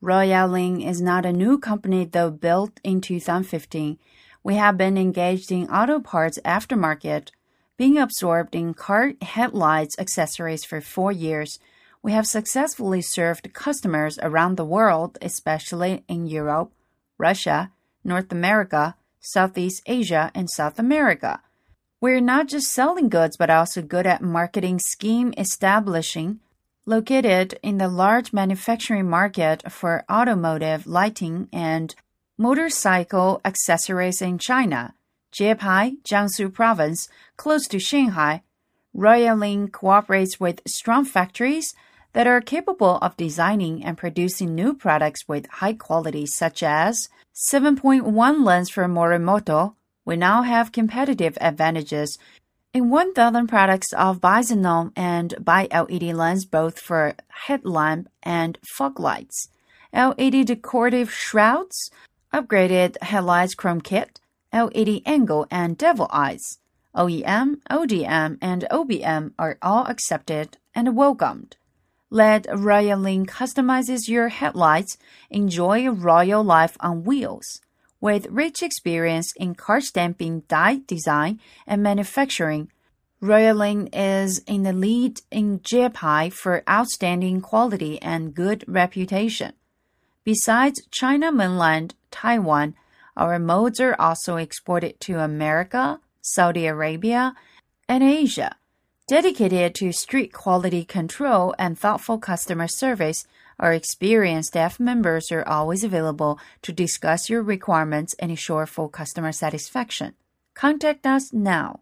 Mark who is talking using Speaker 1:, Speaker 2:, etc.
Speaker 1: Royal is not a new company though built in 2015. We have been engaged in auto parts aftermarket, being absorbed in car headlights accessories for four years. We have successfully served customers around the world, especially in Europe, Russia, North America, Southeast Asia, and South America. We're not just selling goods, but also good at marketing scheme establishing, located in the large manufacturing market for automotive lighting and motorcycle accessories in China, Jiepai, Jiangsu Province, close to Shanghai, Royalink cooperates with strong factories that are capable of designing and producing new products with high quality, such as 7.1 lens for Morimoto. We now have competitive advantages in 1000 products of Bisonon and bi-LED lens both for headlamp and fog lights, LED decorative shrouds, upgraded headlights chrome kit, LED angle and devil eyes, OEM, ODM, and OBM are all accepted and welcomed. Let Royal Link customizes your headlights. Enjoy royal life on wheels with rich experience in car stamping die design and manufacturing. Royalin is in the lead in Japan for outstanding quality and good reputation. Besides China mainland Taiwan, our molds are also exported to America, Saudi Arabia, and Asia. Dedicated to strict quality control and thoughtful customer service, our experienced staff members are always available to discuss your requirements and ensure full customer satisfaction. Contact us now.